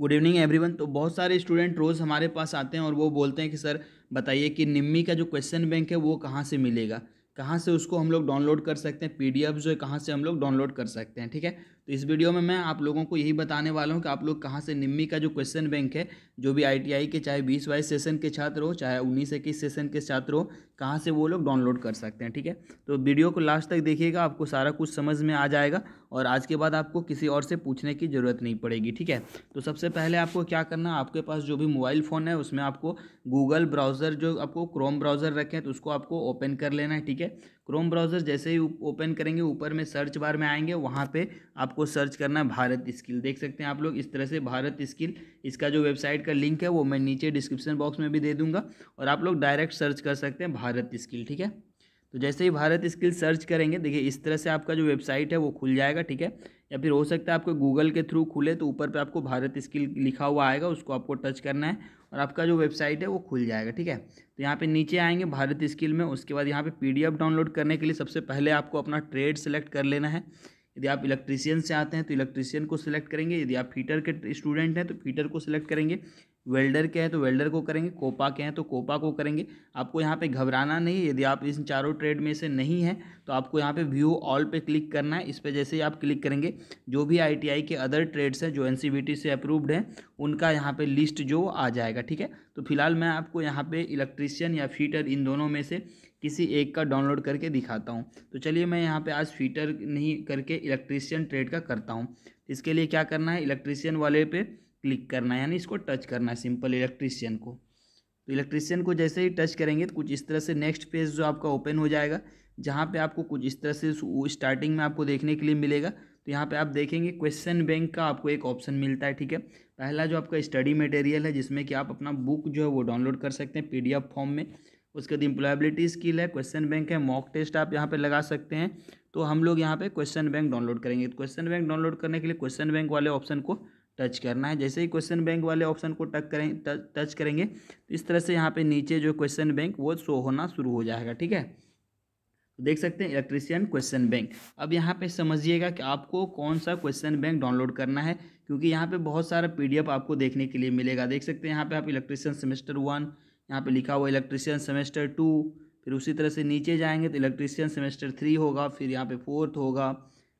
good evening everyone तो बहुत सारे स्टूडेंट रोज़ हमारे पास आते हैं और वो बोलते हैं कि सर बताइए कि निम्मी का जो क्वेश्चन बैंक है वो कहाँ से मिलेगा कहाँ से उसको हम लोग डाउनलोड कर सकते हैं पीडीएफ जो है कहाँ से हम लोग डाउनलोड कर सकते हैं ठीक है तो इस वीडियो में मैं आप लोगों को यही बताने वाला हूँ कि आप लोग कहाँ से निम्मी का जो क्वेश्चन बैंक है जो भी आईटीआई के चाहे बीस बाईस सेशन के छात्र हो चाहे उन्नीस इक्कीस सेशन के छात्र हो कहाँ से वो लोग डाउनलोड कर सकते हैं ठीक है तो वीडियो को लास्ट तक देखिएगा आपको सारा कुछ समझ में आ जाएगा और आज के बाद आपको किसी और से पूछने की ज़रूरत नहीं पड़ेगी ठीक है तो सबसे पहले आपको क्या करना आपके पास जो भी मोबाइल फ़ोन है उसमें आपको गूगल ब्राउज़र जो आपको क्रोम ब्राउज़र हैं तो उसको आपको ओपन कर लेना है ठीक है क्रोम ब्राउज़र जैसे ही ओपन करेंगे ऊपर में सर्च बार में आएंगे वहाँ पे आपको सर्च करना है भारत स्किल देख सकते हैं आप लोग इस तरह से भारत स्किल इसका जो वेबसाइट का लिंक है वो मैं नीचे डिस्क्रिप्शन बॉक्स में भी दे दूँगा और आप लोग डायरेक्ट सर्च कर सकते हैं भारत स्किल ठीक है तो जैसे ही भारत स्किल सर्च करेंगे देखिए इस तरह से आपका जो वेबसाइट है वो खुल जाएगा ठीक है या फिर हो सकता है आपको गूगल के थ्रू खुले तो ऊपर पे आपको भारत स्किल लिखा हुआ आएगा उसको आपको टच करना है और आपका जो वेबसाइट है वो खुल जाएगा ठीक है तो यहाँ पे नीचे आएंगे भारत स्किल में उसके बाद यहाँ पे पीडीएफ डाउनलोड करने के लिए सबसे पहले आपको अपना ट्रेड सेलेक्ट कर लेना है यदि आप इलेक्ट्रीशियन से आते हैं तो इलेक्ट्रीशियन को सिलेक्ट करेंगे यदि आप फीटर के स्टूडेंट हैं तो फीटर को सिलेक्ट करेंगे वेल्डर के हैं तो वेल्डर को करेंगे कोपा के हैं तो कोपा को करेंगे आपको यहाँ पे घबराना नहीं यदि आप इन चारों ट्रेड में से नहीं हैं तो आपको यहाँ पे व्यू ऑल पे क्लिक करना है इस पर जैसे ही आप क्लिक करेंगे जो भी आईटीआई के अदर ट्रेड्स हैं जो एनसीबीटी से अप्रूव्ड हैं उनका यहाँ पर लिस्ट जो आ जाएगा ठीक है तो फिलहाल मैं आपको यहाँ पर इलेक्ट्रीशियन या फीटर इन दोनों में से किसी एक का डाउनलोड करके दिखाता हूँ तो चलिए मैं यहाँ पर आज फीटर नहीं करके इलेक्ट्रीशियन ट्रेड का करता हूँ इसके लिए क्या करना है इलेक्ट्रीशियन वाले पे क्लिक करना है यानी इसको टच करना है सिंपल इलेक्ट्रीशियन को तो इलेक्ट्रीशियन को जैसे ही टच करेंगे तो कुछ इस तरह से नेक्स्ट पेज जो आपका ओपन हो जाएगा जहाँ पे आपको कुछ इस तरह से स्टार्टिंग में आपको देखने के लिए मिलेगा तो यहाँ पे आप देखेंगे क्वेश्चन बैंक का आपको एक ऑप्शन मिलता है ठीक है पहला जो आपका स्टडी मटेरियल है जिसमें कि आप अपना बुक जो है वो डाउनलोड कर सकते हैं पी फॉर्म में उसके बाद इम्प्लॉयबिलिटी स्किल है क्वेश्चन बैंक है मॉक टेस्ट आप यहाँ पर लगा सकते हैं तो हम लोग यहाँ पे क्वेश्चन बैंक डाउनलोड करेंगे तो क्वेश्चन बैंक डाउनलोड करने के लिए क्वेश्चन बैंक वाले ऑप्शन को टच करना है जैसे ही क्वेश्चन बैंक वाले ऑप्शन को टक करें टच करेंगे तो इस तरह से यहाँ पे नीचे जो क्वेश्चन बैंक वो शो होना शुरू हो जाएगा ठीक है तो देख सकते हैं इलेक्ट्रीशियन क्वेश्चन बैंक अब यहाँ पे समझिएगा कि आपको कौन सा क्वेश्चन बैंक डाउनलोड करना है क्योंकि यहाँ पे बहुत सारा पीडीएफ आपको देखने के लिए मिलेगा देख सकते हैं यहाँ पे आप इलेक्ट्रीशियन सेमेस्टर वन यहाँ पे लिखा हुआ इलेक्ट्रीशियन सेमेस्टर टू फिर उसी तरह से नीचे जाएंगे तो इलेक्ट्रीशियन सेमेस्टर थ्री होगा फिर यहाँ पे फोर्थ होगा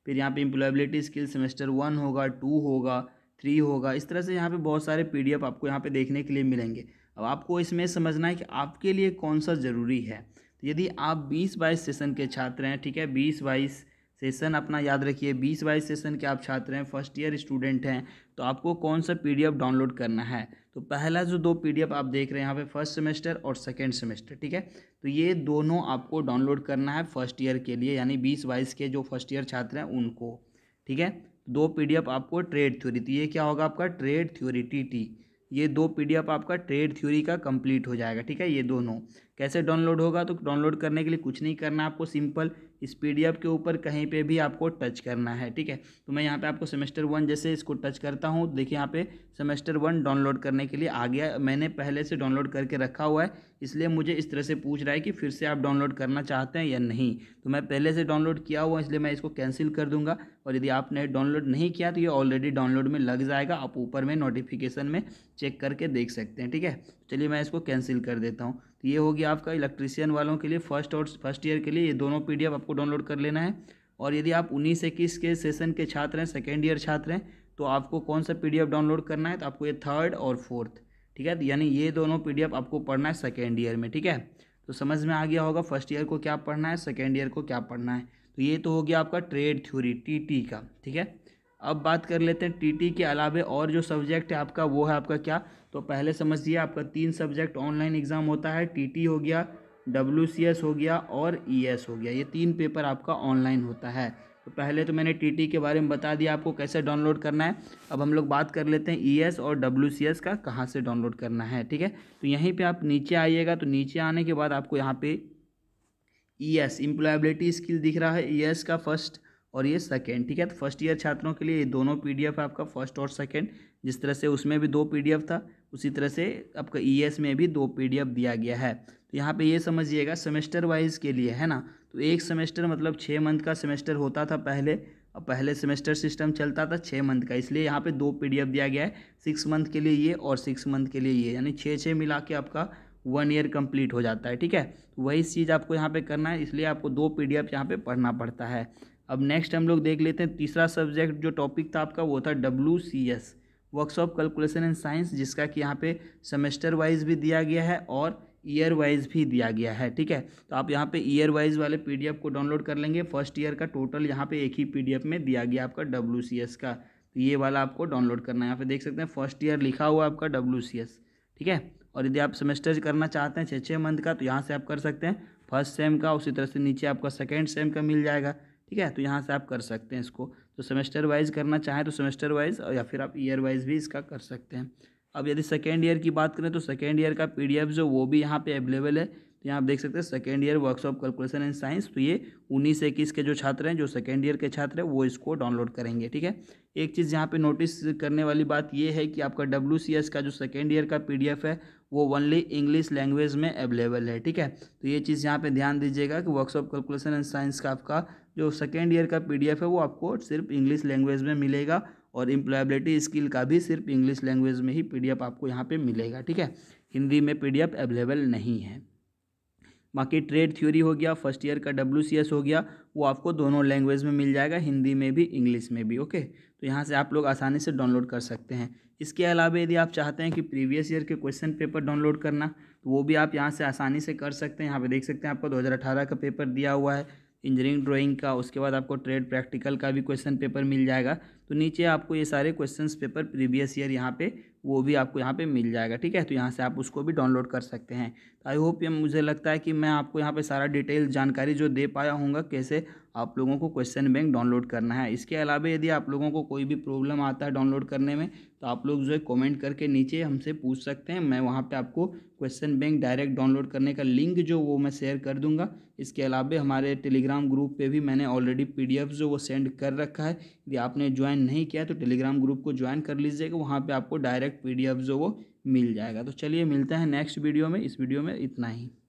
फिर यहाँ पे इम्प्लॉयबिलिटी स्किल सेमेस्टर वन होगा टू होगा थ्री होगा इस तरह से यहाँ पे बहुत सारे पीडीएफ आपको यहाँ पे देखने के लिए मिलेंगे अब आपको इसमें समझना है कि आपके लिए कौन सा ज़रूरी है तो यदि आप बीस बाईस सेशन के छात्र हैं ठीक है बीस बाईस सेशन अपना याद रखिए बीस बाईस सेशन के आप छात्र हैं फर्स्ट ईयर स्टूडेंट हैं तो आपको कौन सा पी डाउनलोड करना है तो पहला जो दो पी आप देख रहे हैं यहाँ पे फर्स्ट सेमेस्टर और सेकेंड सेमेस्टर ठीक है तो ये दोनों आपको डाउनलोड करना है फर्स्ट ईयर के लिए यानी बीस बाईस के जो फर्स्ट ईयर छात्र हैं उनको ठीक है दो पीडीएफ आपको ट्रेड थ्योरी तो ये क्या होगा आपका ट्रेड थ्योरी टी टी ये दो पीडीएफ आपका ट्रेड थ्योरी का कंप्लीट हो जाएगा ठीक है ये दोनों कैसे डाउनलोड होगा तो डाउनलोड करने के लिए कुछ नहीं करना आपको सिंपल इस पी के ऊपर कहीं पे भी आपको टच करना है ठीक है तो मैं यहाँ पे आपको सेमेस्टर वन जैसे इसको टच करता हूँ देखिए यहाँ पे सेमेस्टर वन डाउनलोड करने के लिए आ गया मैंने पहले से डाउनलोड करके रखा हुआ है इसलिए मुझे इस तरह से पूछ रहा है कि फिर से आप डाउनलोड करना चाहते हैं या नहीं तो मैं पहले से डाउनलोड किया हुआ इसलिए मैं इसको कैंसिल कर दूँगा और यदि आपने डाउनलोड नहीं किया तो ये ऑलरेडी डाउनलोड में लग जाएगा आप ऊपर में नोटिफिकेशन में चेक करके देख सकते हैं ठीक है तो चलिए मैं इसको कैंसिल कर देता हूँ तो ये हो गया आपका इलेक्ट्रीशियन वालों के लिए फर्स्ट और फर्स्ट ईयर के लिए ये दोनों पी आपको डाउनलोड कर लेना है और यदि आप उन्नीस इक्कीस के सेशन के छात्र हैं सेकेंड ईयर छात्र हैं तो आपको कौन सा पी डाउनलोड करना है तो आपको ये थर्ड और फोर्थ ठीक है तो यानी ये दोनों पी आपको पढ़ना है सेकेंड ईयर में ठीक है तो समझ में आ गया होगा फर्स्ट ईयर को क्या पढ़ना है सेकेंड ईयर को क्या पढ़ना है तो ये तो हो गया आपका ट्रेड थ्योरी टी का ठीक है अब बात कर लेते हैं टीटी के अलावे और जो सब्जेक्ट है आपका वो है आपका क्या तो पहले समझिए आपका तीन सब्जेक्ट ऑनलाइन एग्ज़ाम होता है टीटी हो गया डब्ल्यू हो गया और ई हो गया ये तीन पेपर आपका ऑनलाइन होता है तो पहले तो मैंने टीटी के बारे में बता दिया आपको कैसे डाउनलोड करना है अब हम लोग बात कर लेते हैं ईएस और डब्ल्यू का कहाँ से डाउनलोड करना है ठीक है तो यहीं पे आप नीचे आइएगा तो नीचे आने के बाद आपको यहाँ पे ई एस इम्प्लॉयबिलिटी स्किल दिख रहा है ईएस का फर्स्ट और ये सेकेंड ठीक है तो फर्स्ट ईयर छात्रों के लिए ये दोनों पीडीएफ है आपका फर्स्ट और सेकेंड जिस तरह से उसमें भी दो पीडीएफ था उसी तरह से आपका ईएस e में भी दो पीडीएफ दिया गया है तो यहाँ पे ये समझिएगा सेमेस्टर वाइज के लिए है ना तो एक सेमेस्टर मतलब छः मंथ का सेमेस्टर होता था पहले और पहले सेमेस्टर सिस्टम चलता था छः मंथ का इसलिए यहाँ पे दो पीडीएफ दिया गया है सिक्स मंथ के लिए ये और सिक्स मंथ के लिए ये यानी छः छः मिला के आपका वन ईयर कंप्लीट हो जाता है ठीक है तो वही चीज़ आपको यहाँ पे करना है इसलिए आपको दो पीडीएफ यहाँ पर पढ़ना पड़ता है अब नेक्स्ट हम लोग देख लेते हैं तीसरा सब्जेक्ट जो टॉपिक था आपका वो था W C S workshop calculation and science जिसका कि यहाँ पे सेमेस्टर वाइज भी दिया गया है और ईयर वाइज भी दिया गया है ठीक है तो आप यहाँ पे ईयर वाइज वाले पीडीएफ को डाउनलोड कर लेंगे फर्स्ट ईयर का टोटल यहाँ पे एक ही पीडीएफ में दिया गया आपका डब्ल्यू सी एस का तो ये वाला आपको डाउनलोड करना है यहाँ पे देख सकते हैं फर्स्ट ईयर लिखा हुआ आपका डब्ल्यू सी एस ठीक है और यदि आप सेमेस्टर करना चाहते हैं छः छः मंथ का तो यहाँ से आप कर सकते हैं फर्स्ट सेम का उसी तरह से नीचे आपका सेकेंड सेम का मिल जाएगा ठीक है तो यहाँ से आप कर सकते हैं इसको तो सेमेस्टर वाइज करना चाहें तो सेमेस्टर वाइज और या फिर आप ईयर वाइज भी इसका कर सकते हैं अब यदि सेकेंड ईयर की बात करें तो सेकेंड ईयर का पी जो वो भी यहाँ पर अवेलेबल है तो यहाँ आप देख सकते हैं second year workshop calculation and science तो ये उन्नीस इक्कीस के जो छात्र हैं जो सेकेंड ईयर के छात्र हैं वो इसको डाउनलोड करेंगे ठीक है एक चीज़ यहाँ पे नोटिस करने वाली बात ये है कि आपका डब्ल्यू का जो सेकेंड ईयर का पी है वो ओनली इंग्लिश लैंग्वेज में अवेलेबल है ठीक है तो ये चीज़ यहाँ पर ध्यान दीजिएगा कि वर्कशॉप कैलकुलेशन एंड साइंस का आपका जो सेकेंड ईयर का पी है वो आपको सिर्फ इंग्लिश लैंग्वेज में मिलेगा और इम्प्लॉयबिलिटी स्किल का भी सिर्फ इंग्लिश लैंग्वेज में ही पी आपको यहाँ पे मिलेगा ठीक है हिंदी में पी अवेलेबल नहीं है बाकी ट्रेड थ्योरी हो गया फर्स्ट ईयर का डब्ल्यू हो गया वो आपको दोनों लैंग्वेज में मिल जाएगा हिंदी में भी इंग्लिश में भी ओके तो यहाँ से आप लोग आसानी से डाउनलोड कर सकते हैं इसके अलावा यदि आप चाहते हैं कि प्रीवियस ईयर के क्वेश्चन पेपर डाउनलोड करना तो वो भी आप यहाँ से आसानी से कर सकते हैं यहाँ पर देख सकते हैं आपको दो का पेपर दिया हुआ है इंजीनियरिंग ड्राइंग का उसके बाद आपको ट्रेड प्रैक्टिकल का भी क्वेश्चन पेपर मिल जाएगा तो नीचे आपको ये सारे क्वेश्चन पेपर प्रीवियस ईयर यहाँ पे वो भी आपको यहाँ पे मिल जाएगा ठीक है तो यहाँ से आप उसको भी डाउनलोड कर सकते हैं आई होप ये मुझे लगता है कि मैं आपको यहाँ पे सारा डिटेल जानकारी जो दे पाया हूँगा कैसे आप लोगों को क्वेश्चन बैंक डाउनलोड करना है इसके अलावा यदि आप लोगों को कोई भी प्रॉब्लम आता है डाउनलोड करने में तो आप लोग जो है कमेंट करके नीचे हमसे पूछ सकते हैं मैं वहाँ पे आपको क्वेश्चन बैंक डायरेक्ट डाउनलोड करने का लिंक जो वो मैं शेयर कर दूंगा इसके अलावा हमारे टेलीग्राम ग्रुप पे भी मैंने ऑलरेडी पी जो वो सेंड कर रखा है यदि आपने ज्वाइन नहीं किया तो टेलीग्राम ग्रुप को ज्वाइन कर लीजिएगा वहाँ पर आपको डायरेक्ट पी जो वो मिल जाएगा तो चलिए मिलते हैं नेक्स्ट वीडियो में इस वीडियो में इतना ही